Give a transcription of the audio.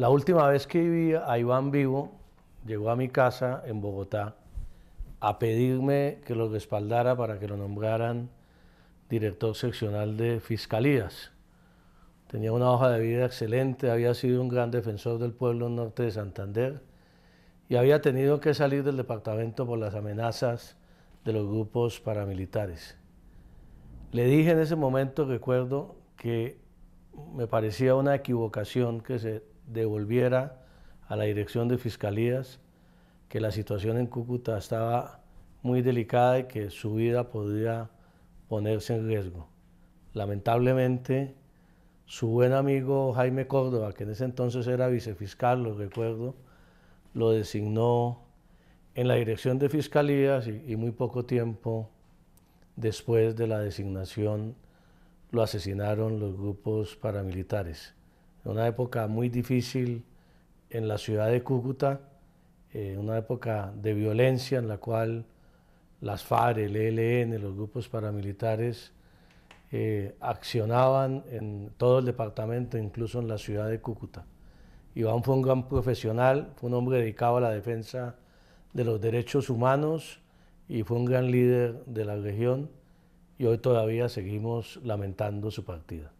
La última vez que vi a Iván vivo, llegó a mi casa en Bogotá a pedirme que lo respaldara para que lo nombraran director seccional de fiscalías. Tenía una hoja de vida excelente, había sido un gran defensor del pueblo norte de Santander y había tenido que salir del departamento por las amenazas de los grupos paramilitares. Le dije en ese momento, recuerdo, que me parecía una equivocación que se devolviera a la dirección de fiscalías que la situación en Cúcuta estaba muy delicada y que su vida podía ponerse en riesgo. Lamentablemente, su buen amigo Jaime Córdoba, que en ese entonces era vicefiscal, lo recuerdo, lo designó en la dirección de fiscalías y, y, muy poco tiempo después de la designación lo asesinaron los grupos paramilitares una época muy difícil en la ciudad de Cúcuta, eh, una época de violencia en la cual las FARC, el ELN, los grupos paramilitares eh, accionaban en todo el departamento, incluso en la ciudad de Cúcuta. Iván fue un gran profesional, fue un hombre dedicado a la defensa de los derechos humanos y fue un gran líder de la región y hoy todavía seguimos lamentando su partida.